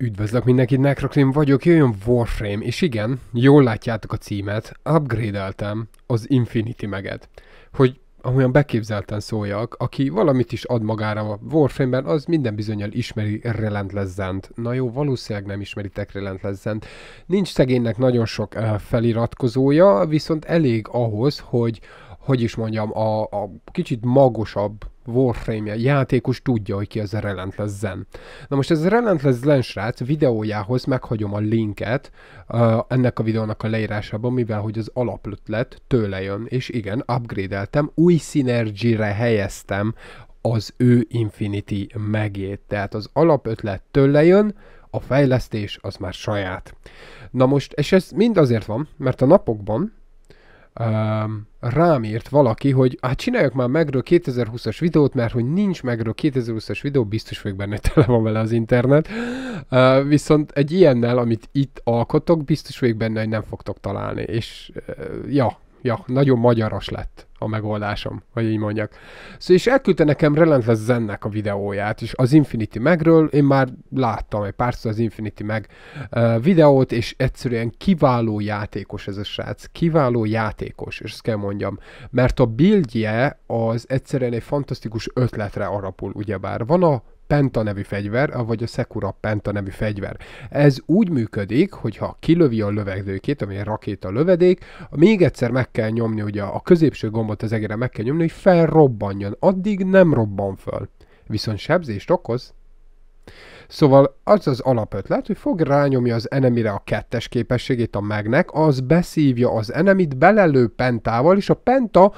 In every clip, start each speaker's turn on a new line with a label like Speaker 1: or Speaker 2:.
Speaker 1: Üdvözlök mindenkit, Necrocrim vagyok, jöjjön Warframe, és igen, jól látjátok a címet, upgrade-eltem az Infinity meget, hogy amolyan beképzelten szóljak, aki valamit is ad magára a Warframe-ben, az minden bizonyal ismeri Relentless Zent. Na jó, valószínűleg nem ismeritek Relentless Zent. Nincs szegénynek nagyon sok eh, feliratkozója, viszont elég ahhoz, hogy hogy is mondjam, a, a kicsit magosabb Warframe-je játékos tudja, hogy ki az a Relentless Zen. Na most ez a Relentless Zen srác videójához meghagyom a linket uh, ennek a videónak a leírásában, mivel hogy az alapötlet tőle jön, és igen, upgrade-eltem, új Synergy-re helyeztem az ő Infinity megét, tehát az alapötlet tőle jön, a fejlesztés az már saját. Na most, és ez mind azért van, mert a napokban um, rám írt valaki, hogy hát csináljuk már megről 2020-as videót, mert hogy nincs megről 2020-as videó, biztos vagyok benne, tele van vele az internet. Uh, viszont egy ilyennel, amit itt alkotok, biztos vagyok benne, hogy nem fogtok találni. És uh, ja, ja, nagyon magyaros lett a megoldásom, vagy így mondjak. Szóval és elküldte nekem Relentless Zennek a videóját, és az Infinity Megről én már láttam egy pár az Infinity Meg videót, és egyszerűen kiváló játékos ez a srác, kiváló játékos, és ezt kell mondjam, mert a buildje az egyszerűen egy fantasztikus ötletre alapul, ugyebár. Van a Penta nevű fegyver, vagy a Sekura Penta nevű fegyver. Ez úgy működik, hogyha kilövi a lövegdőkét, ami egy rakéta lövedék, még egyszer meg kell nyomni, ugye a középső gombot az egére meg kell nyomni, hogy felrobbanjon. Addig nem robban föl. Viszont sebzést okoz. Szóval az az alapötlet, hogy fog rányomja az enemire a kettes képességét a megnek, az beszívja az enemit belelő pentával, és a penta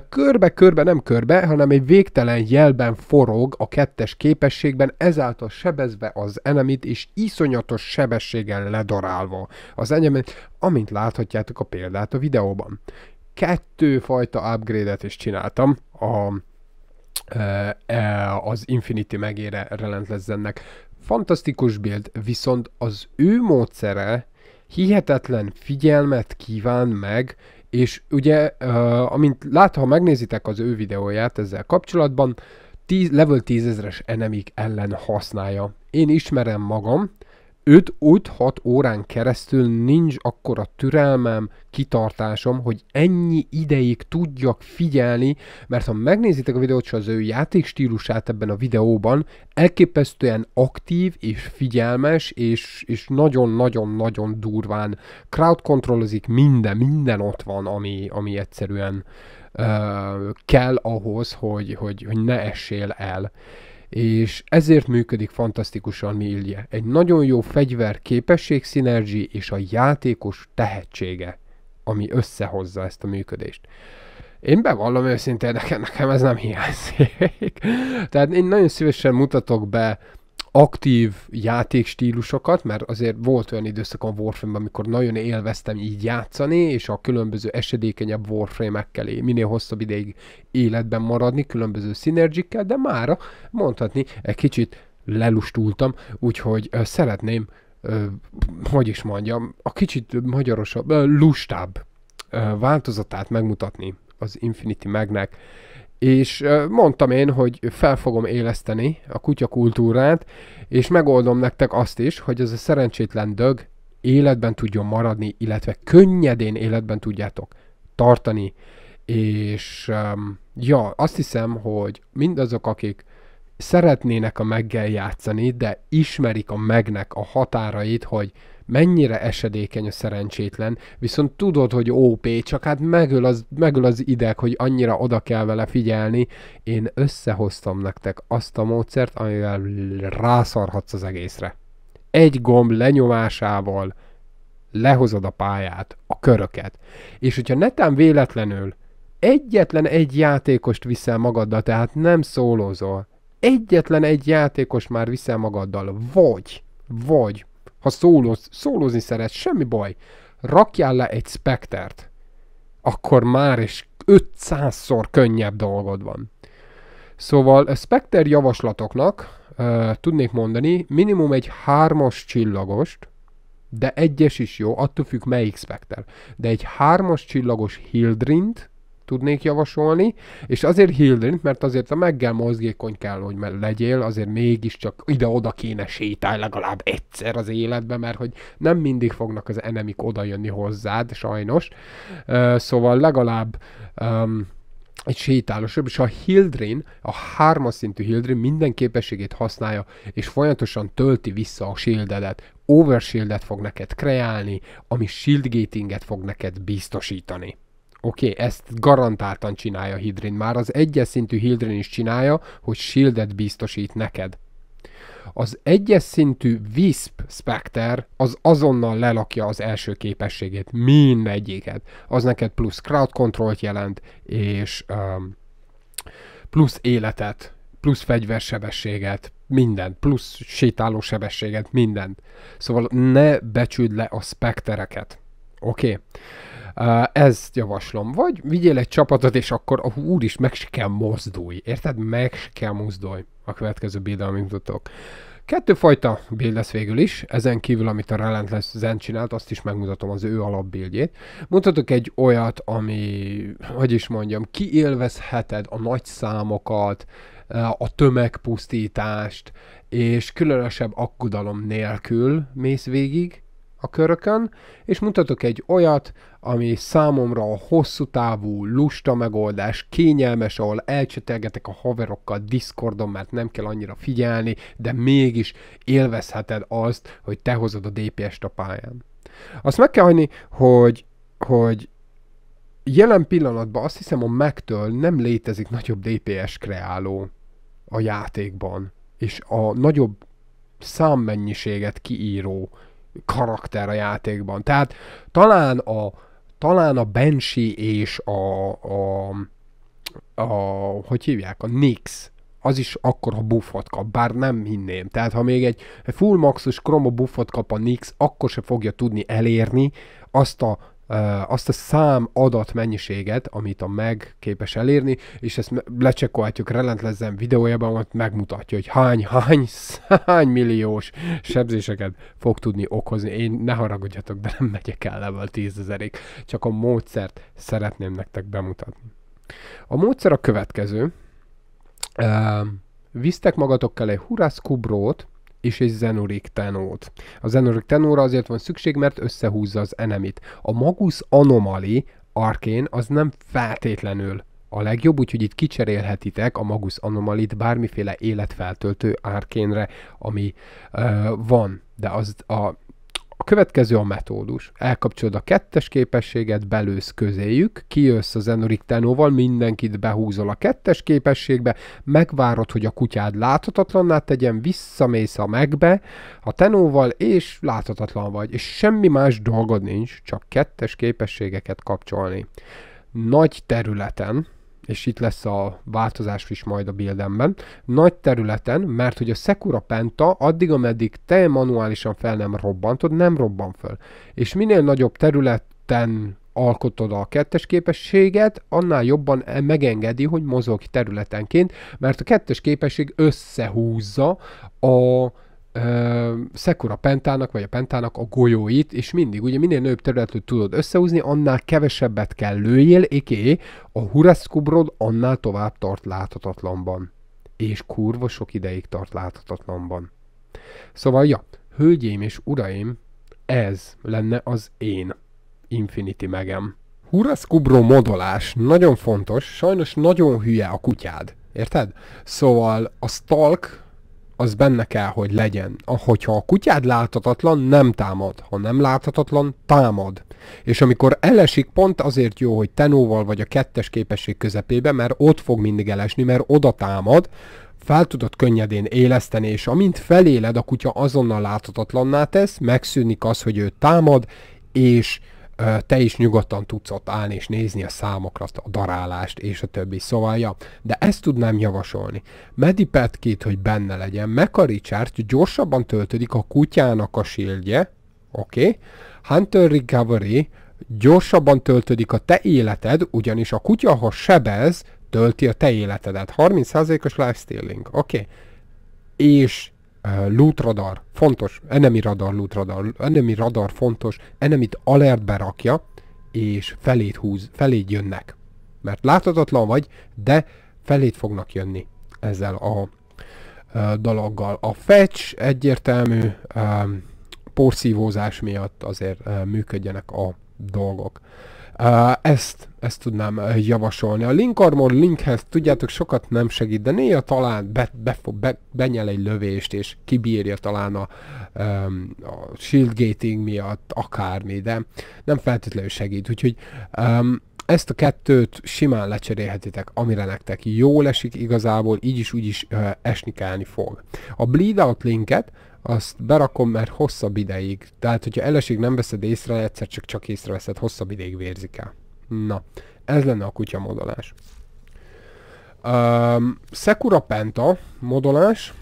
Speaker 1: körbe-körbe, nem körbe, hanem egy végtelen jelben forog a kettes képességben, ezáltal sebezve az enemit, és iszonyatos sebességgel ledarálva az enemit, amint láthatjátok a példát a videóban. Kettő fajta upgrade-et is csináltam a, e, e, az Infinity megére Relentless Fantasztikus build, viszont az ő módszere hihetetlen figyelmet kíván meg, és ugye, uh, amint lát, ha megnézitek az ő videóját ezzel kapcsolatban, tíz level 10 ezres enemik ellen használja. Én ismerem magam, 5-6 órán keresztül nincs akkora türelmem, kitartásom, hogy ennyi ideig tudjak figyelni, mert ha megnézitek a videót, és az ő stílusát ebben a videóban, elképesztően aktív és figyelmes, és, és nagyon-nagyon-nagyon durván crowd controlozik minden, minden ott van, ami, ami egyszerűen uh, kell ahhoz, hogy, hogy, hogy ne essél el és ezért működik fantasztikusan Milje. Egy nagyon jó fegyver képesség szinergi és a játékos tehetsége, ami összehozza ezt a működést. Én bevallom őszintén, nekem, nekem ez nem hiányzik. Tehát én nagyon szívesen mutatok be aktív játékstílusokat, mert azért volt olyan időszakom Warframe-ben, amikor nagyon élveztem így játszani, és a különböző esedékenyebb Warframe-ekkel minél hosszabb ideig életben maradni, különböző szinergikkel, de mára mondhatni, egy kicsit lelustultam, úgyhogy szeretném, hogy is mondjam, a kicsit magyarosabb, lustább változatát megmutatni az Infinity Magnek és mondtam én, hogy fel fogom éleszteni a kutyakultúrát, és megoldom nektek azt is, hogy ez a szerencsétlen dög életben tudjon maradni, illetve könnyedén életben tudjátok tartani. És um, ja, azt hiszem, hogy mindazok, akik szeretnének a meggel játszani, de ismerik a megnek a határait, hogy mennyire esedékeny a szerencsétlen, viszont tudod, hogy OP, csak hát megöl az, megöl az ideg, hogy annyira oda kell vele figyelni. Én összehoztam nektek azt a módszert, amivel rászarhatsz az egészre. Egy gomb lenyomásával lehozod a pályát, a köröket. És hogyha netán véletlenül egyetlen egy játékost viszel magaddal, tehát nem szólózol, egyetlen egy játékost már viszel magaddal, vagy, vagy ha szólóz, szólózni szeret, semmi baj. Rakjál le egy spektert, akkor már is 500-szor könnyebb dolgod van. Szóval a spekter javaslatoknak uh, tudnék mondani minimum egy hármas csillagost, de egyes is jó, attól függ melyik spekter. De egy hármas csillagos Hildrint, tudnék javasolni, és azért Hildrint, mert azért a meggel mozgékony kell, hogy legyél, azért mégiscsak ide-oda kéne sétálj legalább egyszer az életbe, mert hogy nem mindig fognak az enemik odajönni hozzád, sajnos. Uh, szóval legalább um, egy sétálosabb, és a Hildrin, a hármas szintű Hildrin minden képességét használja, és folyamatosan tölti vissza a shieldedet. Overshieldet fog neked kreálni, ami shield gatinget fog neked biztosítani. Oké, okay, ezt garantáltan csinálja Hildrin. Már az egyes szintű Hildrin is csinálja, hogy shieldet biztosít neked. Az egyes szintű Wisp Specter az azonnal lelakja az első képességét, mindegyiket. Az neked plusz crowd control jelent, és um, plusz életet, plusz fegyversebességet, mindent, plusz sétáló sebességet, mindent. Szóval ne becsüld le a spektereket. Oké? Okay? Ezt javaslom. Vagy vigyél egy csapatot, és akkor a úr is meg se kell mozdulj. Érted? Meg se kell mozdulj a következő bídalmi mutatók. Kettőfajta build lesz végül is, ezen kívül, amit a Relentless Zen csinált, azt is megmutatom az ő alapbildjét. Mutatok egy olyat, ami, hogy is mondjam, kiélvezheted a nagy számokat, a tömegpusztítást, és különösebb akkudalom nélkül mész végig, a körökön, és mutatok egy olyat, ami számomra a hosszú távú, lusta megoldás, kényelmes, ahol elcsetelgetek a haverokkal Discordon, mert nem kell annyira figyelni, de mégis élvezheted azt, hogy te hozod a DPS-t a pályán. Azt meg kell hagyni, hogy, hogy jelen pillanatban azt hiszem a megtől nem létezik nagyobb DPS kreáló a játékban, és a nagyobb számmennyiséget kiíró karakter a játékban. Tehát talán a, talán a Benshi és a, a, a, hogy hívják, a Nix, az is akkor, ha buffot kap, bár nem hinném. Tehát ha még egy, egy full maxos kromo buffot kap a Nix, akkor se fogja tudni elérni azt a azt a szám adat mennyiséget, amit a meg képes elérni, és ezt lecsekkolhatjuk relentlezzen videójában, ott megmutatja, hogy hány, hány, hány milliós sebzéseket fog tudni okozni. Én ne haragudjatok, de nem megyek el level 10 ezerig, csak a módszert szeretném nektek bemutatni. A módszer a következő. Uh, visztek magatokkal egy hurászkubrót, és egy zenorik tenót. A zenorik tenóra azért van szükség, mert összehúzza az enemit. A Magus Anomali arkén az nem feltétlenül a legjobb, úgyhogy itt kicserélhetitek a Magus Anomalit bármiféle életfeltöltő arkénre, ami uh, van, de az a következő a metódus. Elkapcsolod a kettes képességet, belősz közéjük, kijössz az enoriktánóval, mindenkit behúzol a kettes képességbe, megvárod, hogy a kutyád láthatatlanná tegyen, visszamész a megbe a tenóval, és láthatatlan vagy. És semmi más dolgod nincs, csak kettes képességeket kapcsolni. Nagy területen, és itt lesz a változás is majd a bildemben, nagy területen, mert hogy a Sekura Penta addig, ameddig te manuálisan fel nem robbantod, nem robban föl. És minél nagyobb területen alkotod a kettes képességet, annál jobban e- megengedi, hogy mozogj területenként, mert a kettes képesség összehúzza a ö, Szekura pentának, vagy a pentának a golyóit, és mindig, ugye minél nőbb területet tudod összehúzni, annál kevesebbet kell lőjél, éké, a hureszkubrod annál tovább tart láthatatlanban. És kurva sok ideig tart láthatatlanban. Szóval, ja, hölgyeim és uraim, ez lenne az én Infinity megem. Huraszkubró modolás nagyon fontos, sajnos nagyon hülye a kutyád. Érted? Szóval a stalk az benne kell, hogy legyen. Hogyha a kutyád láthatatlan, nem támad. Ha nem láthatatlan, támad. És amikor elesik, pont azért jó, hogy tenóval vagy a kettes képesség közepébe, mert ott fog mindig elesni, mert oda támad, fel tudod könnyedén éleszteni, és amint feléled, a kutya azonnal láthatatlanná tesz, megszűnik az, hogy ő támad, és te is nyugodtan tudsz ott állni és nézni a számokra, azt a darálást és a többi. Szóval, ja, de ezt tudnám javasolni. Medipetkit, hogy benne legyen, hogy gyorsabban töltődik a kutyának a shieldje, oké? Okay? Hunter Recovery, gyorsabban töltődik a te életed, ugyanis a kutya, ha sebez, tölti a te életedet. 30%-os stealing, oké? Okay? És loot radar, fontos, enemi radar, loot radar, enemi radar fontos, enemit alert berakja, és felét húz, felét jönnek. Mert láthatatlan vagy, de felét fognak jönni ezzel a dalaggal. A fetch egyértelmű um, porszívózás miatt azért uh, működjenek a dolgok. Uh, ezt ezt tudnám eh, javasolni. A Link Armor linkhez tudjátok sokat nem segít, de néha talán be, be, be, benyel egy lövést, és kibírja talán a, um, a shield gating miatt akármi, de nem feltétlenül segít. Úgyhogy um, ezt a kettőt simán lecserélhetitek, amire nektek jól esik igazából, így is úgy is uh, esni kellni fog. A bleed out linket azt berakom, mert hosszabb ideig. Tehát, hogyha elesik, nem veszed észre, egyszer csak, csak észreveszed, hosszabb ideig vérzik el. Na, ez lenne a kutya modolás. Um, Sekura Penta modolás,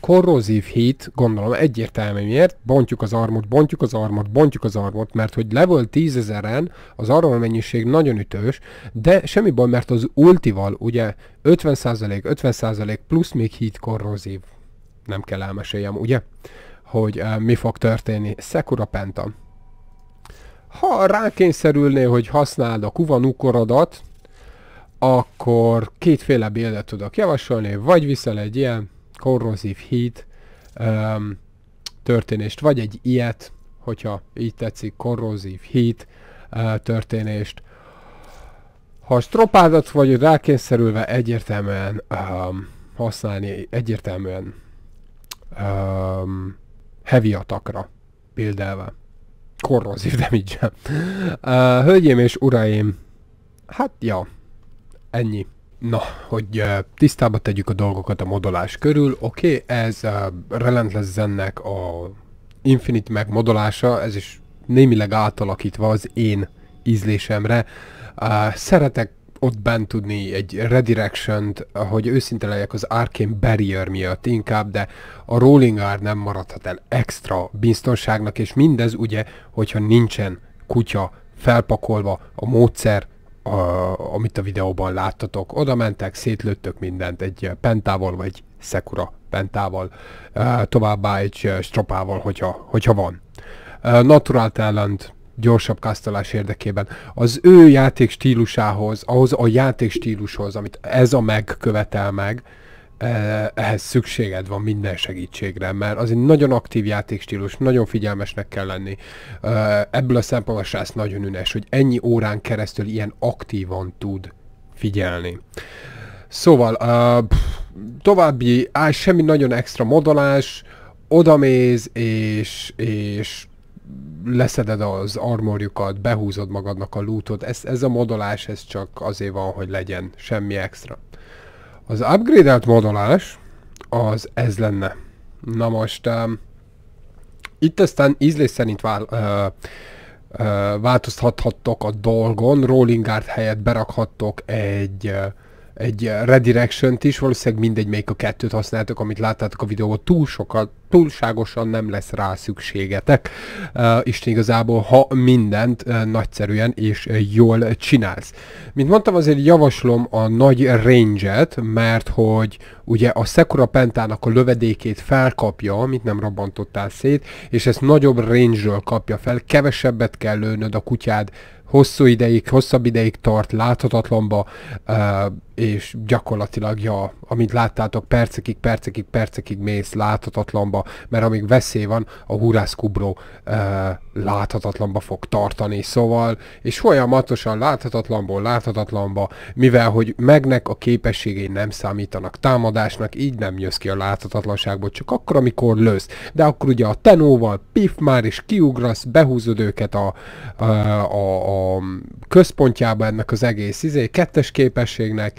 Speaker 1: korrozív hit, gondolom egyértelmű miért, bontjuk az armot, bontjuk az armot, bontjuk az armot, mert hogy level 10.000-en az armor mennyiség nagyon ütős, de semmi baj, mert az ultival ugye 50%, 50% plusz még hit korrozív. Nem kell elmeséljem, ugye? Hogy uh, mi fog történni. Sekura Penta ha rákényszerülné, hogy használd a kuvanukorodat, akkor kétféle bildet tudok javasolni, vagy viszel egy ilyen korrozív híd um, történést, vagy egy ilyet, hogyha így tetszik, korrozív híd uh, történést. Ha stropádat vagy rákényszerülve egyértelműen um, használni, egyértelműen um, heavy atakra, például korrozív damage uh, Hölgyém és uraim, hát ja, ennyi. Na, hogy uh, tisztába tegyük a dolgokat a modolás körül, oké, okay, ez uh, Relentless Zennek a Infinite megmodolása, ez is némileg átalakítva az én ízlésemre. Uh, szeretek ott bent tudni egy redirection-t, hogy őszinte legyek az Arkane Barrier miatt inkább, de a Rolling R nem maradhat el extra biztonságnak, és mindez ugye, hogyha nincsen kutya felpakolva a módszer, a, amit a videóban láttatok. Oda mentek, szétlőttök mindent egy pentával, vagy szekura pentával, eh, továbbá egy eh, stropával, hogyha, hogyha van. Eh, Natural Talent, gyorsabb kasztolás érdekében. Az ő játék stílusához, ahhoz a játék stílushoz, amit ez a megkövetel meg, eh, ehhez szükséged van minden segítségre, mert az egy nagyon aktív játékstílus, nagyon figyelmesnek kell lenni. Eh, ebből a szempontból a nagyon ünes, hogy ennyi órán keresztül ilyen aktívan tud figyelni. Szóval, uh, pff, további, á, semmi nagyon extra modolás, odamész és, és leszeded az armorjukat, behúzod magadnak a lootot, ez, ez a modolás, ez csak azért van, hogy legyen, semmi extra. Az upgrade-elt modolás, az ez lenne. Na most, um, itt aztán ízlés szerint vál, uh, uh, változtathattok a dolgon, rolling guard helyett berakhattok egy uh, egy eh, redirection-t is, valószínűleg mindegy, melyik a kettőt használtok, amit láttátok a videóban, túl sokat, túlságosan nem lesz rá szükségetek. Uh, eh, Isten igazából, ha mindent uh, nagyszerűen és uh, jól csinálsz. Mint mondtam, azért javaslom a nagy range-et, mert hogy ugye a Sekura Pentának a lövedékét felkapja, amit nem robbantottál szét, és ezt nagyobb range-ről kapja fel, kevesebbet kell lőnöd a kutyád, hosszú ideig, hosszabb ideig tart, láthatatlanba, uh, és gyakorlatilag, ja, amint láttátok, percekig, percekig, percekig mész láthatatlanba, mert amíg veszély van, a Hurász Kubró e, láthatatlanba fog tartani, szóval, és folyamatosan láthatatlanból láthatatlanba, mivel hogy megnek a képességei nem számítanak támadásnak, így nem jössz ki a láthatatlanságból, csak akkor, amikor lősz. De akkor ugye a tenóval pif már is kiugrasz, behúzod őket a, a, a, a központjába ennek az egész izé, kettes képességnek,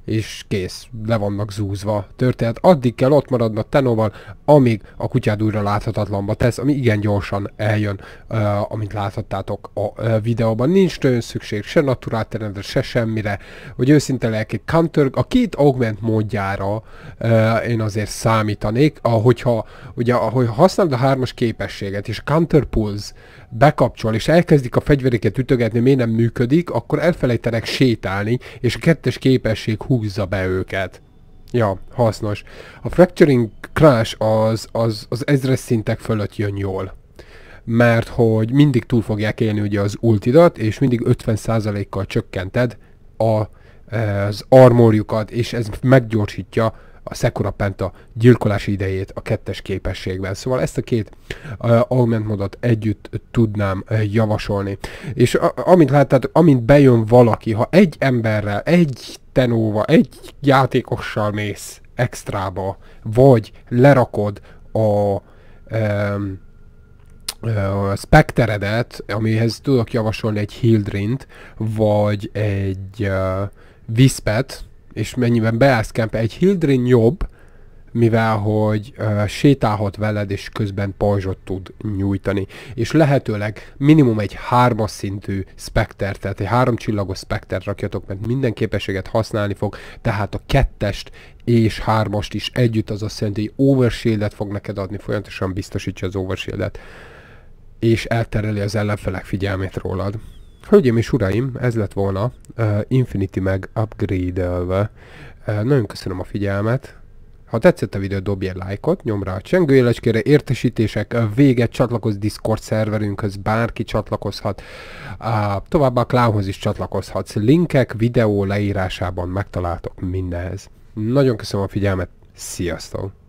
Speaker 1: és kész, le vannak zúzva. Történet, addig kell ott maradnod Tenóval, amíg a kutyád újra láthatatlanba tesz, ami igen gyorsan eljön, uh, amit láthattátok a uh, videóban. Nincs nagyon szükség se naturálterendre, se semmire, hogy őszinte lelki counter, a két augment módjára uh, én azért számítanék, ahogyha ugye, ahogy használod a hármas képességet, és counter pulse bekapcsol, és elkezdik a fegyvereket ütögetni, miért nem működik, akkor elfelejtenek sétálni, és a kettes képesség húzza be őket. Ja, hasznos. A Fracturing Crash az, az, az ezres szintek fölött jön jól. Mert hogy mindig túl fogják élni ugye az ultidat, és mindig 50%-kal csökkented a, az armorjukat, és ez meggyorsítja a Sekura Penta gyilkolási idejét a kettes képességben. Szóval ezt a két uh, augment modot együtt tudnám uh, javasolni. És uh, amint láttátok, amint bejön valaki, ha egy emberrel, egy tenóva, egy játékossal mész extrába, vagy lerakod a um, a spekteredet, amihez tudok javasolni egy Hildrint, vagy egy uh, Vispet, és mennyiben beállsz egy Hildrin jobb, mivel hogy ö, sétálhat veled, és közben pajzsot tud nyújtani. És lehetőleg minimum egy hármas szintű spekter, tehát egy háromcsillagos spekter rakjatok, mert minden képességet használni fog, tehát a kettest és hármast is együtt, az azt jelenti, hogy overshieldet fog neked adni, folyamatosan biztosítja az overshieldet, és eltereli az ellenfelek figyelmét rólad. Hölgyeim és uraim, ez lett volna uh, Infinity meg upgrade-elve. Uh, nagyon köszönöm a figyelmet, ha tetszett a videó, dobj egy lájkot, nyomd rá a csengőjeleskére, értesítések vége, csatlakozz Discord szerverünkhöz, bárki csatlakozhat, A, továbbá a Cloudhoz is csatlakozhatsz. Linkek videó leírásában megtaláltok mindez. Nagyon köszönöm a figyelmet, sziasztok!